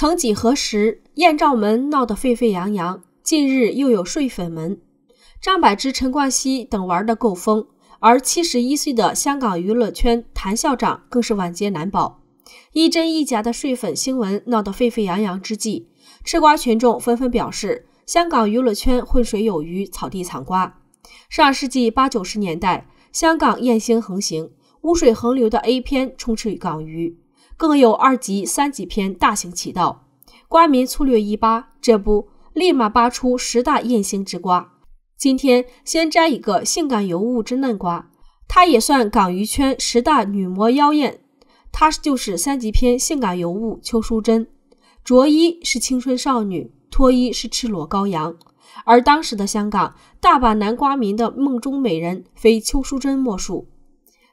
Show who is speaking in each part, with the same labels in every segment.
Speaker 1: 曾几何时，艳照门闹得沸沸扬扬，近日又有睡粉门，张柏芝、陈冠希等玩得够疯，而七十一岁的香港娱乐圈谭校长更是万劫难保。一真一假的睡粉新闻闹得沸沸扬扬之际，吃瓜群众纷纷表示：香港娱乐圈混水有鱼，草地藏瓜。上世纪八九十年代，香港艳星横行，污水横流的 A 片充斥港娱。更有二级、三级片大行其道，瓜民粗略一扒，这不立马扒出十大艳星之瓜。今天先摘一个性感尤物之嫩瓜，她也算港娱圈十大女模妖艳，她就是三级片性感尤物邱淑贞。着衣是青春少女，脱衣是赤裸羔羊，而当时的香港大把男瓜民的梦中美人，非邱淑贞莫属。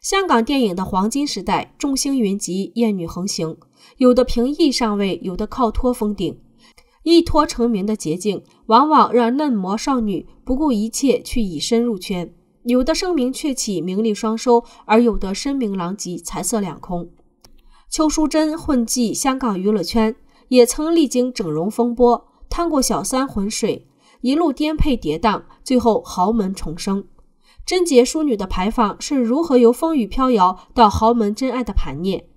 Speaker 1: 香港电影的黄金时代，众星云集，艳女横行。有的凭艺上位，有的靠托封顶。一托成名的捷径，往往让嫩模少女不顾一切去以身入圈。有的声名鹊起，名利双收；而有的声名狼藉，财色两空。邱淑贞混迹香港娱乐圈，也曾历经整容风波，趟过小三浑水，一路颠沛跌宕，最后豪门重生。贞洁淑女的牌坊是如何由风雨飘摇到豪门真爱的盘涅？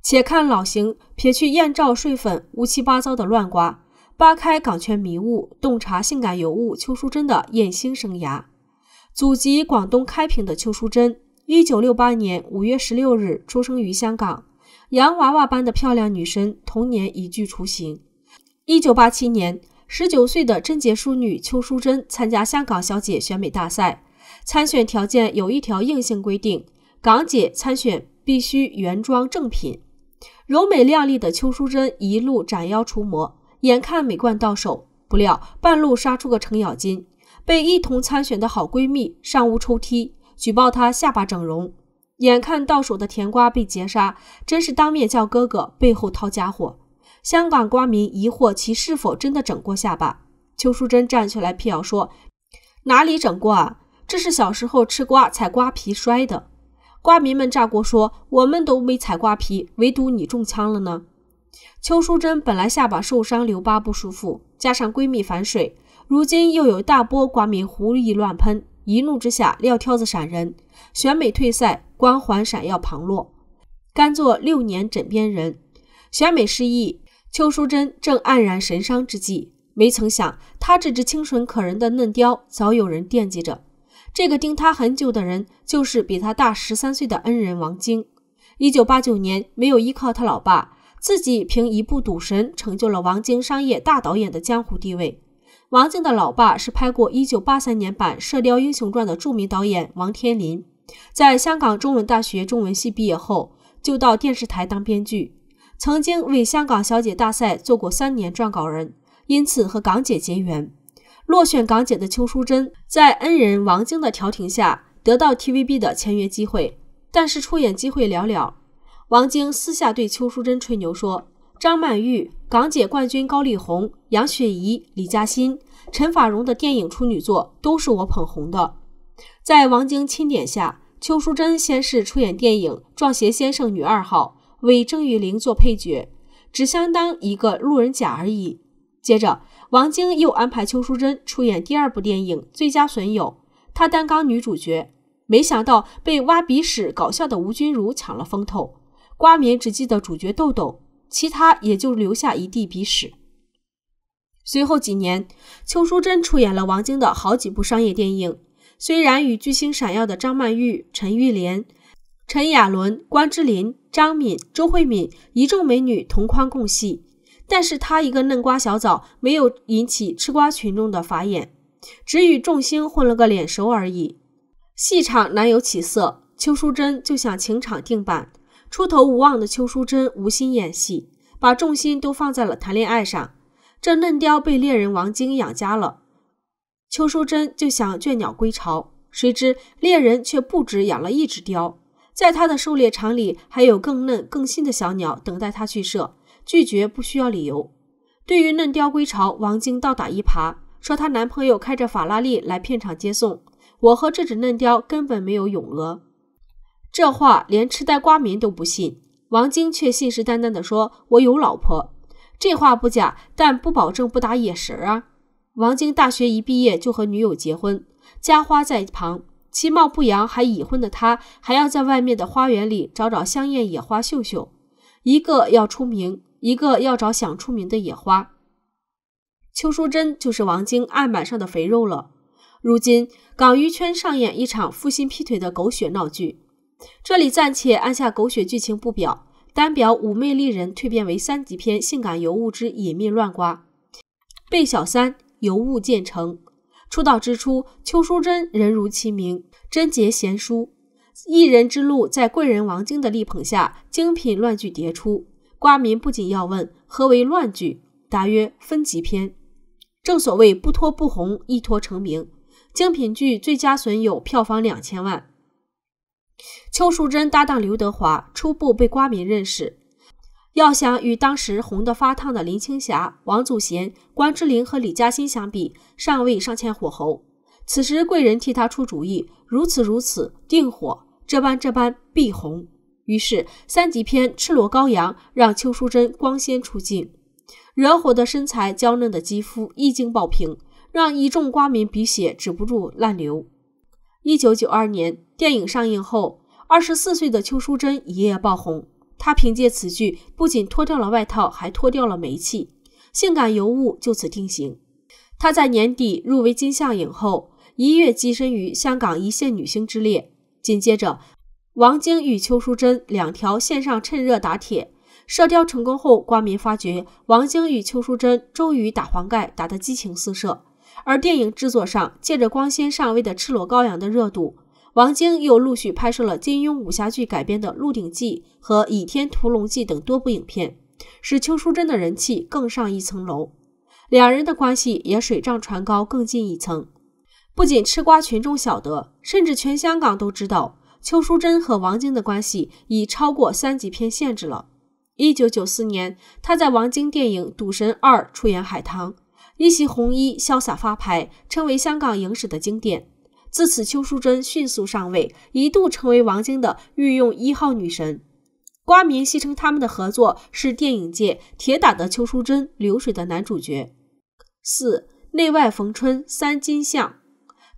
Speaker 1: 且看老邢撇去艳照、睡粉、乌七八糟的乱刮，扒开港圈迷雾，洞察性感尤物邱淑贞的艳星生涯。祖籍广东开平的邱淑贞，一九六八年五月十六日出生于香港，洋娃娃般的漂亮女神，童年已具雏形。一九八七年，十九岁的贞洁淑女邱淑贞参加香港小姐选美大赛。参选条件有一条硬性规定：港姐参选必须原装正品。柔美靓丽的邱淑贞一路斩妖除魔，眼看美冠到手，不料半路杀出个程咬金，被一同参选的好闺蜜上屋抽梯举报她下巴整容。眼看到手的甜瓜被劫杀，真是当面叫哥哥，背后掏家伙。香港瓜民疑惑其是否真的整过下巴，邱淑贞站起来辟谣说：“哪里整过啊？”这是小时候吃瓜踩瓜皮摔的。瓜迷们炸锅说：“我们都没踩瓜皮，唯独你中枪了呢。”邱淑贞本来下巴受伤留疤不舒服，加上闺蜜反水，如今又有大波瓜迷胡意乱喷，一怒之下撂挑子闪人，选美退赛，光环闪耀旁落，甘做六年枕边人。选美失意，邱淑贞正黯然神伤之际，没曾想她这只清纯可人的嫩雕，早有人惦记着。这个盯他很久的人，就是比他大十三岁的恩人王晶。一九八九年，没有依靠他老爸，自己凭一部《赌神》成就了王晶商业大导演的江湖地位。王晶的老爸是拍过一九八三年版《射雕英雄传》的著名导演王天林。在香港中文大学中文系毕业后，就到电视台当编剧，曾经为香港小姐大赛做过三年撰稿人，因此和港姐结缘。落选港姐的邱淑贞，在恩人王晶的调停下，得到 TVB 的签约机会，但是出演机会寥寥。王晶私下对邱淑贞吹牛说：“张曼玉、港姐冠军高丽红、杨雪怡、李嘉欣、陈法蓉的电影处女作都是我捧红的。”在王晶钦点下，邱淑贞先是出演电影《撞邪先生》女二号，为郑裕玲做配角，只相当一个路人甲而已。接着，王晶又安排邱淑贞出演第二部电影《最佳损友》，她担纲女主角，没想到被挖鼻屎搞笑的吴君如抢了风头，瓜米只记得主角豆豆，其他也就留下一地鼻屎。随后几年，邱淑贞出演了王晶的好几部商业电影，虽然与巨星闪耀的张曼玉、陈玉莲、陈雅伦、关之琳、张敏、周慧敏一众美女同框共戏。但是他一个嫩瓜小枣，没有引起吃瓜群众的法眼，只与众星混了个脸熟而已。戏场难有起色，邱淑贞就想情场定板，出头无望的邱淑贞无心演戏，把重心都放在了谈恋爱上。这嫩雕被猎人王晶养家了，邱淑贞就想倦鸟归巢，谁知猎人却不止养了一只雕，在他的狩猎场里还有更嫩更新的小鸟等待他去射。拒绝不需要理由。对于嫩雕归巢，王晶倒打一耙，说她男朋友开着法拉利来片场接送，我和这只嫩雕根本没有咏鹅。这话连痴呆瓜民都不信，王晶却信誓旦旦地说：“我有老婆。”这话不假，但不保证不打野神啊。王晶大学一毕业就和女友结婚，家花在旁，其貌不扬还已婚的他，还要在外面的花园里找找香艳野花秀秀，一个要出名。一个要找想出名的野花，邱淑贞就是王晶案板上的肥肉了。如今港娱圈上演一场负心劈腿的狗血闹剧，这里暂且按下狗血剧情不表，单表妩媚丽人蜕变为三级片性感尤物之隐秘乱刮，被小三尤物建成。出道之初，邱淑贞人如其名，贞洁贤淑，一人之路在贵人王晶的力捧下，精品乱剧迭出。瓜民不仅要问何为乱剧，答曰分级片。正所谓不脱不红，一脱成名。精品剧最佳损友票房两千万。邱淑贞搭档刘德华，初步被瓜民认识。要想与当时红得发烫的林青霞、王祖贤、关之琳和李嘉欣相比，尚未上前火候。此时贵人替他出主意：如此如此，定火；这般这般，必红。于是，三级片《赤裸羔羊》让邱淑贞光鲜出镜，惹火的身材、娇嫩的肌肤一经爆屏，让一众瓜民鼻血止不住乱流。一九九二年电影上映后，二十四岁的邱淑贞一夜爆红。她凭借此剧不仅脱掉了外套，还脱掉了煤气，性感尤物就此定型。她在年底入围金像影后，一跃跻身于香港一线女星之列。紧接着。王晶与邱淑贞两条线上趁热打铁，射雕成功后，瓜民发觉王晶与邱淑贞终于打黄盖打得激情四射。而电影制作上借着光鲜上位的赤裸羔羊的热度，王晶又陆续拍摄了金庸武侠剧改编的《鹿鼎记》和《倚天屠龙记》等多部影片，使邱淑贞的人气更上一层楼，两人的关系也水涨船高更近一层。不仅吃瓜群众晓得，甚至全香港都知道。邱淑贞和王晶的关系已超过三级片限制了。一九九四年，她在王晶电影《赌神二》出演海棠，一袭红衣潇洒发牌，成为香港影史的经典。自此，邱淑贞迅速上位，一度成为王晶的御用一号女神。瓜民戏称他们的合作是电影界铁打的邱淑贞，流水的男主角。四内外逢春三金相，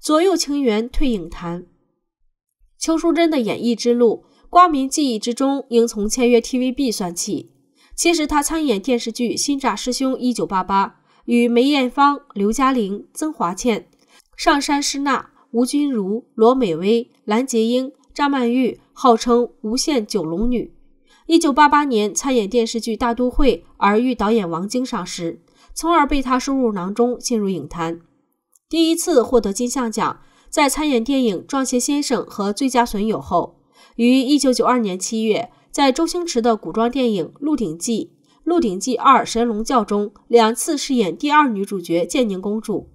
Speaker 1: 左右情缘退影坛。邱淑贞的演艺之路，光明记忆之中应从签约 TVB 算起。其实她参演电视剧《新扎师兄》1988，与梅艳芳、刘嘉玲、曾华倩、上山诗娜、吴君如、罗美薇、蓝洁瑛、张曼玉，号称“无限九龙女”。1988年参演电视剧《大都会》，而遇导演王晶赏识，从而被他收入囊中，进入影坛。第一次获得金像奖。在参演电影《撞邪先生》和《最佳损友》后，于一九九二年七月，在周星驰的古装电影《鹿鼎记》《鹿鼎记二·神龙教》中两次饰演第二女主角建宁公主。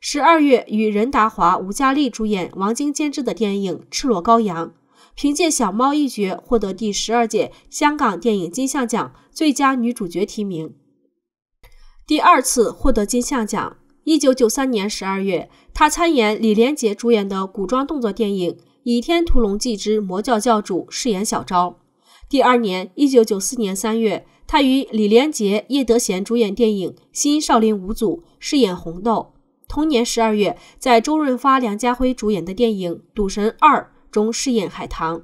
Speaker 1: 十二月，与任达华、吴嘉丽主演王晶监制的电影《赤裸羔羊》，凭借小猫一角获得第十二届香港电影金像奖最佳女主角提名。第二次获得金像奖。一九九三年十二月，他参演李连杰主演的古装动作电影《倚天屠龙记之魔教教主》，饰演小昭。第二年，一九九四年三月，他与李连杰、叶德娴主演电影《新少林五祖》，饰演红豆。同年十二月，在周润发、梁家辉主演的电影《赌神二》中饰演海棠。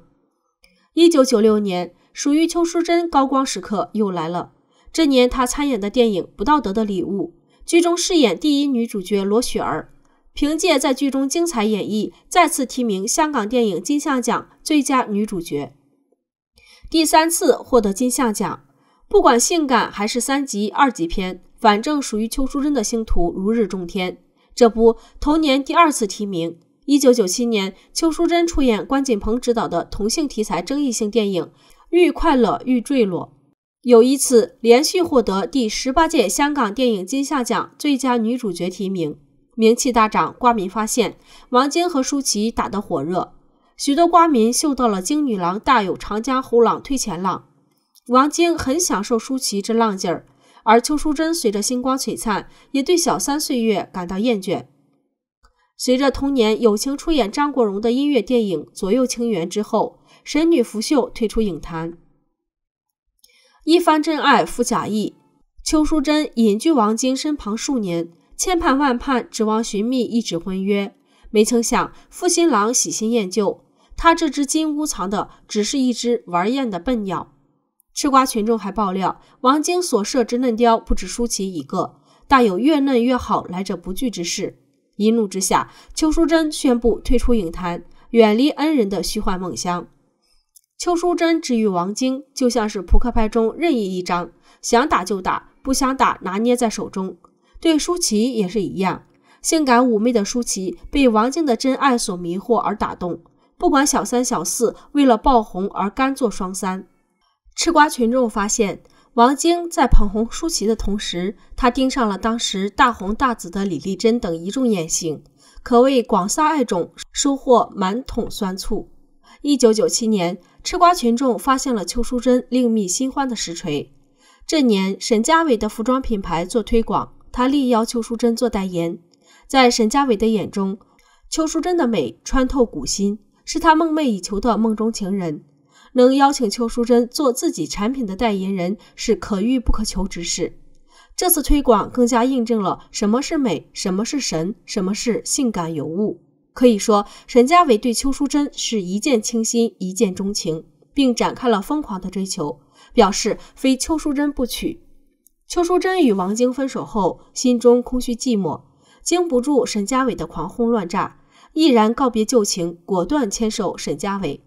Speaker 1: 一九九六年，属于邱淑贞高光时刻又来了。这年，他参演的电影《不道德的礼物》。剧中饰演第一女主角罗雪儿，凭借在剧中精彩演绎，再次提名香港电影金像奖最佳女主角，第三次获得金像奖。不管性感还是三级、二级片，反正属于邱淑贞的星途如日中天。这不，同年第二次提名。一九九七年，邱淑贞出演关锦鹏执导的同性题材争议性电影《愈快乐愈坠落》。有一次连续获得第十八届香港电影金像奖最佳女主角提名，名气大涨。瓜民发现王晶和舒淇打得火热，许多瓜民嗅到了“京女郎”大有长江后浪推前浪。王晶很享受舒淇这浪劲儿，而邱淑贞随着星光璀璨，也对小三岁月感到厌倦。随着同年友情出演张国荣的音乐电影《左右情缘》之后，神女拂秀退出影坛。一番真爱付假意，邱淑贞隐居王晶身旁数年，千盼万盼，指望寻觅一纸婚约，没曾想负心郎喜新厌旧，他这只金屋藏的只是一只玩厌的笨鸟。吃瓜群众还爆料，王晶所设之嫩雕不止舒淇一个，大有越嫩越好，来者不拒之势。一怒之下，邱淑贞宣布退出影坛，远离恩人的虚幻梦乡。邱淑贞之于王晶，就像是扑克牌中任意一张，想打就打，不想打拿捏在手中。对舒淇也是一样，性感妩媚的舒淇被王晶的真爱所迷惑而打动。不管小三小四，为了爆红而甘做双三。吃瓜群众发现，王晶在捧红舒淇的同时，他盯上了当时大红大紫的李丽珍等一众艳星，可谓广撒爱种，收获满桶酸醋。一九九七年。吃瓜群众发现了邱淑贞另觅新欢的实锤。这年，沈佳伟的服装品牌做推广，他力邀邱淑贞做代言。在沈佳伟的眼中，邱淑贞的美穿透骨心，是他梦寐以求的梦中情人。能邀请邱淑贞做自己产品的代言人，是可遇不可求之事。这次推广更加印证了什么是美，什么是神，什么是性感尤物。可以说，沈佳伟对邱淑贞是一见倾心、一见钟情，并展开了疯狂的追求，表示非邱淑贞不娶。邱淑贞与王晶分手后，心中空虚寂寞，经不住沈佳伟的狂轰乱炸，毅然告别旧情，果断牵手沈佳伟。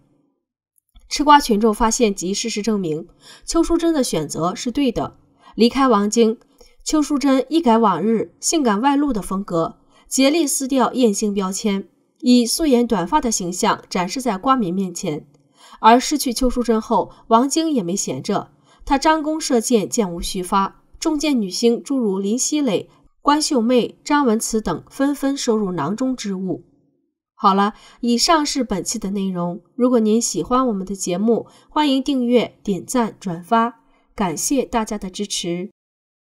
Speaker 1: 吃瓜群众发现及事实证明，邱淑贞的选择是对的。离开王晶，邱淑贞一改往日性感外露的风格，竭力撕掉艳星标签。以素颜短发的形象展示在瓜迷面前，而失去邱淑贞后，王晶也没闲着，他张弓射箭，箭无虚发，中箭女星诸如林熙蕾、关秀媚、张文慈等纷纷收入囊中之物。好了，以上是本期的内容。如果您喜欢我们的节目，欢迎订阅、点赞、转发，感谢大家的支持。